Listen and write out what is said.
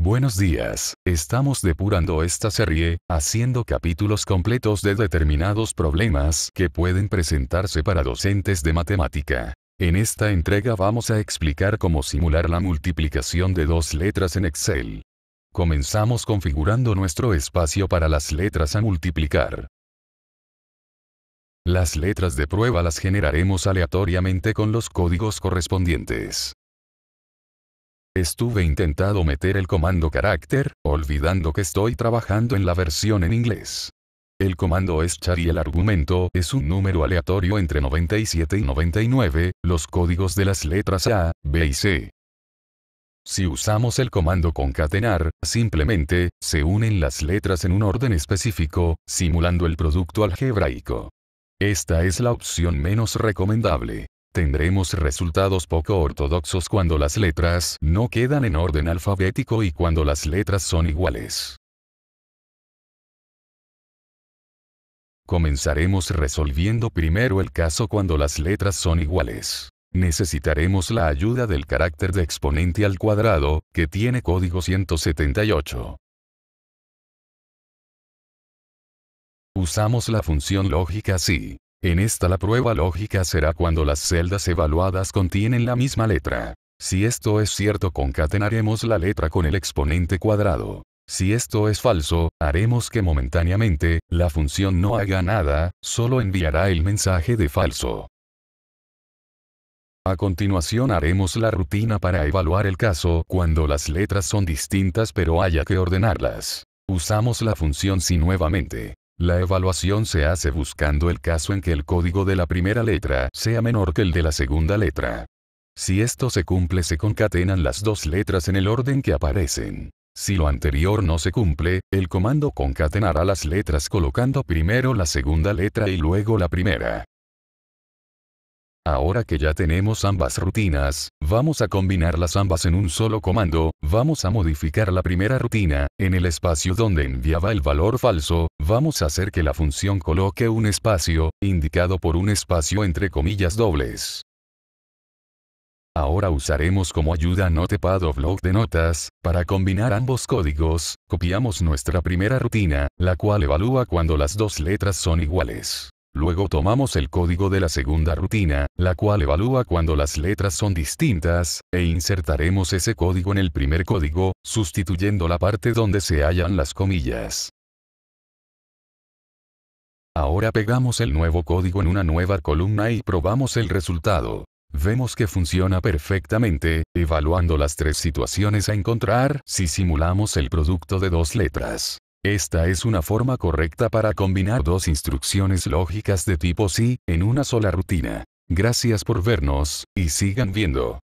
Buenos días, estamos depurando esta serie, haciendo capítulos completos de determinados problemas que pueden presentarse para docentes de matemática. En esta entrega vamos a explicar cómo simular la multiplicación de dos letras en Excel. Comenzamos configurando nuestro espacio para las letras a multiplicar. Las letras de prueba las generaremos aleatoriamente con los códigos correspondientes. Estuve intentado meter el comando carácter, olvidando que estoy trabajando en la versión en inglés. El comando es char y el argumento es un número aleatorio entre 97 y 99, los códigos de las letras A, B y C. Si usamos el comando concatenar, simplemente, se unen las letras en un orden específico, simulando el producto algebraico. Esta es la opción menos recomendable. Tendremos resultados poco ortodoxos cuando las letras no quedan en orden alfabético y cuando las letras son iguales. Comenzaremos resolviendo primero el caso cuando las letras son iguales. Necesitaremos la ayuda del carácter de exponente al cuadrado, que tiene código 178. Usamos la función lógica si en esta la prueba lógica será cuando las celdas evaluadas contienen la misma letra. Si esto es cierto concatenaremos la letra con el exponente cuadrado. Si esto es falso, haremos que momentáneamente, la función no haga nada, solo enviará el mensaje de falso. A continuación haremos la rutina para evaluar el caso cuando las letras son distintas pero haya que ordenarlas. Usamos la función si nuevamente. La evaluación se hace buscando el caso en que el código de la primera letra sea menor que el de la segunda letra. Si esto se cumple se concatenan las dos letras en el orden que aparecen. Si lo anterior no se cumple, el comando concatenará las letras colocando primero la segunda letra y luego la primera. Ahora que ya tenemos ambas rutinas, vamos a combinarlas ambas en un solo comando, vamos a modificar la primera rutina, en el espacio donde enviaba el valor falso, vamos a hacer que la función coloque un espacio, indicado por un espacio entre comillas dobles. Ahora usaremos como ayuda Notepad o blog de notas, para combinar ambos códigos, copiamos nuestra primera rutina, la cual evalúa cuando las dos letras son iguales. Luego tomamos el código de la segunda rutina, la cual evalúa cuando las letras son distintas, e insertaremos ese código en el primer código, sustituyendo la parte donde se hallan las comillas. Ahora pegamos el nuevo código en una nueva columna y probamos el resultado. Vemos que funciona perfectamente, evaluando las tres situaciones a encontrar si simulamos el producto de dos letras. Esta es una forma correcta para combinar dos instrucciones lógicas de tipo sí en una sola rutina. Gracias por vernos, y sigan viendo.